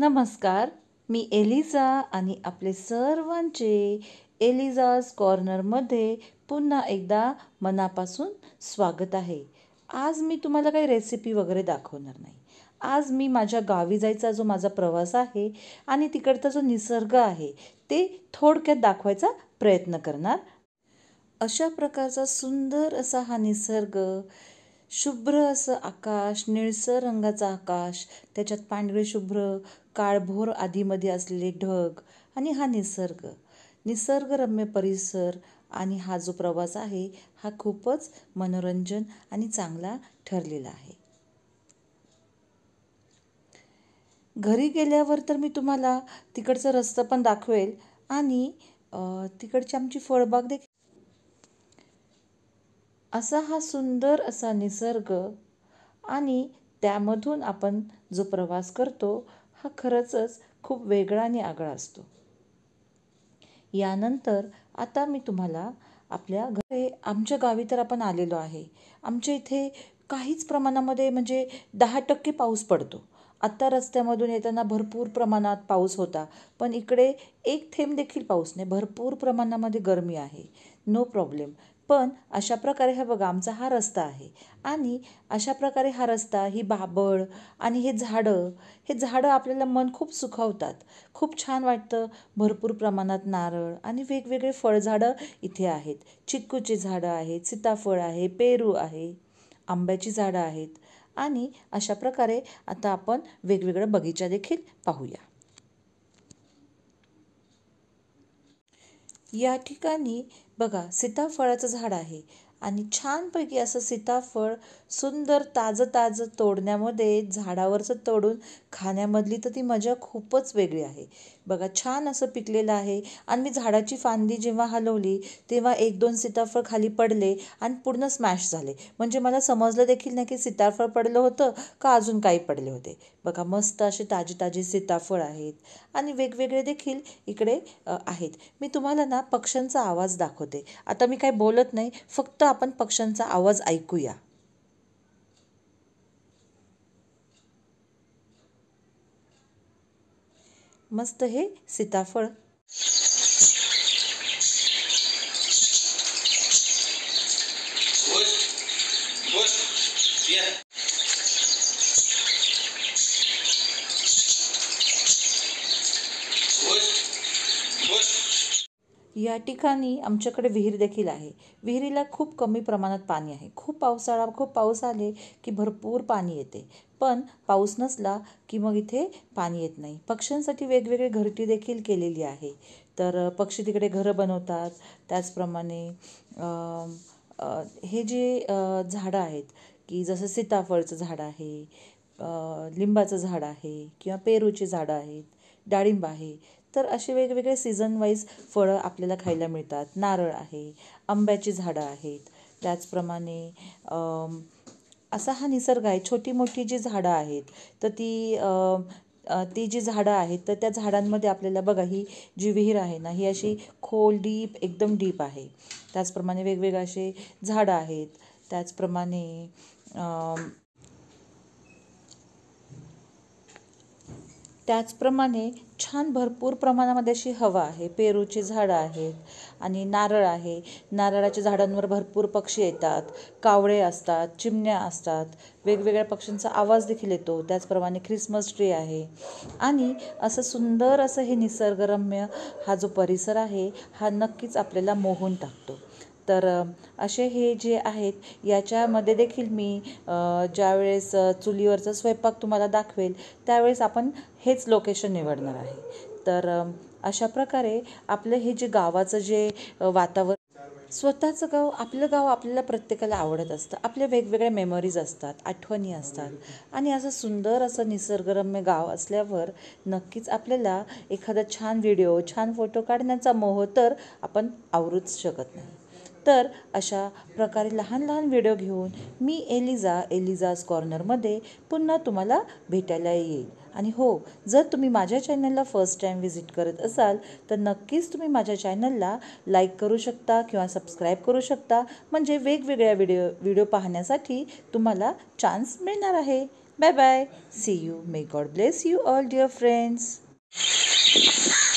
नमस्कार मी एलिझा आणि आपले सर्वांचे एलिझाज कॉर्नरमध्ये पुन्हा एकदा मनापासून स्वागत आहे आज मी तुम्हाला काही रेसिपी वगैरे दाखवणार नाही आज मी माझ्या गावी जायचा जो माझा प्रवास आहे आणि तिकडचा जो निसर्ग आहे ते थोडक्यात दाखवायचा प्रयत्न करणार अशा प्रकारचा सुंदर असा हा निसर्ग शुभ्र असं आकाश निळसर रंगाचा आकाश त्याच्यात पांढरे शुभ्र काळभोर आधीमध्ये असलेले ढग आणि हा निसर्ग निसर्गरम्य परिसर आणि हा जो प्रवास आहे हा खूपच मनोरंजन आणि चांगला ठरलेला आहे घरी गेल्यावर तर मी तुम्हाला तिकडचं रस्ता पण दाखवेल आणि तिकडची आमची फळबाग देखील असा हा सुंदर असा निसर्ग आणि त्यामधून आपण जो प्रवास करतो हा खरंचच खूप वेगळा आणि आगळा असतो यानंतर आता मी तुम्हाला आपल्या घरे आमच्या गावी तर आपण आलेलो आहे आमच्या इथे काहीच प्रमाणामध्ये म्हणजे दहा टक्के पाऊस पडतो आत्ता रस्त्यामधून येताना भरपूर प्रमाणात पाऊस होता पण इकडे एक थेंब देखील पाऊस नाही भरपूर प्रमाणामध्ये गरमी आहे नो प्रॉब्लेम पण अशा प्रकारे हा बघा आमचा हा रस्ता आहे आणि अशा प्रकारे हा रस्ता ही बाबळ आणि हे झाडं हे झाडं आपल्याला मन खूप सुखावतात खूप छान वाटतं भरपूर प्रमाणात नारळ आणि वेगवेगळे फळझाडं इथे आहेत चिक्कूची झाडं आहेत सीताफळ आहे पेरू आहे आंब्याची झाडं आहेत आणि अशा प्रकारे आता आपण वेगवेगळं बगीचा देखील पाहूया या ठिकाणी बघा सीताफळाचं झाड आहे आणि छानपैकी असं सीताफळ सुंदर ताजं ताजं तोडण्यामध्ये झाडावरचं तोडून खाण्यामधली तर ती मजा खूपच वेगळी आहे बघा छान असं पिकलेलं आहे आणि मी झाडाची फांदी जेव्हा हलवली तेव्हा एक दोन सीताफळ खाली पडले आणि पूर्ण स्मॅश झाले म्हणजे मला समजलं देखील नाही की सीताफळ पडलं होतं का अजून काही पडले होते बघा मस्त असे ताजे ताजे सीताफळ आहेत आणि वेगवेगळे देखील इकडे आहेत मी तुम्हाला ना पक्ष्यांचा आवाज दाखवते आता मी काही बोलत नाही फक्त आपण पक्ष्यांचा आवाज ऐकूया मस्त हे सीताफळ या ठिकाणी आमच्याकडे विहीर देखील आहे विहिरीला खूप कमी प्रमाणात पाणी आहे खूप पावसाळा खूप पाऊस आले की भरपूर पाणी येते पण पाऊस नसला की मग इथे पाणी येत नाही पक्ष्यांसाठी वेगवेगळे घरटी देखील केलेली आहे तर पक्षी तिकडे घरं बनवतात त्याचप्रमाणे हे जे झाडं आहेत की जसं सीताफळचं झाड आहे लिंबाचं झाड आहे किंवा पेरूची झाडं आहेत डाळिंब आहे तर असे वेगवेगळे सीझन वाईज फळं आपल्याला खायला मिळतात नारळ आहे आंब्याची झाडं आहेत त्याचप्रमाणे असा हा निसर्ग आहे छोटी मोठी जी झाडं आहेत तर ती ती जी झाडं आहेत तर त्या झाडांमध्ये आपल्याला बघा ही जी विहीर आहे ना ही अशी खोल डीप एकदम डीप आहे त्याचप्रमाणे वेगवेगळे असे झाडं आहेत त्याचप्रमाणे त्याचप्रमाणे छान भरपूर प्रमाणामध्ये अशी हवा आहे पेरूची झाडं आहेत आणि नारळ आहे नारळाच्या झाडांवर भरपूर पक्षी येतात कावळे असतात चिमण्या असतात वेगवेगळ्या पक्ष्यांचा आवाज देखील येतो त्याचप्रमाणे ख्रिसमस ट्री आहे आणि असं सुंदर असं हे निसर्गरम्य हा जो परिसर आहे हा नक्कीच आपल्याला मोहून टाकतो तर असे हे जे आहेत याच्यामध्ये देखील मी ज्यावेळेस चुलीवरचा स्वयंपाक तुम्हाला दाखवेल त्यावेळेस आपण हेच लोकेशन निवडणार आहे तर अशा प्रकारे आपलं हे जे गावाचं जे वातावरण स्वतःचं गाव आपलं गाव आपल्याला प्रत्येकाला आवडत असतं आपल्या वेगवेगळ्या मेमरीज असतात आठवणी असतात आणि असं सुंदर असं निसर्गरम्य गाव असल्यावर नक्कीच आपल्याला एखादा छान व्हिडिओ छान फोटो काढण्याचा मोह तर आपण आवरूच शकत नाही तर अशा प्रकारे लहान लहान व्हिडिओ घेऊन मी एलिझा एलिझाज कॉर्नरमध्ये पुन्हा तुम्हाला भेटायला येईल आणि हो जर तुम्ही माझ्या चॅनलला फर्स्ट टाईम व्हिजिट करत असाल तर नक्कीच तुम्ही माझ्या चॅनलला लाईक करू शकता किंवा सबस्क्राईब करू शकता म्हणजे वेगवेगळ्या व्हिडिओ व्हिडिओ पाहण्यासाठी तुम्हाला चान्स मिळणार आहे bye bye see you may God bless you all dear friends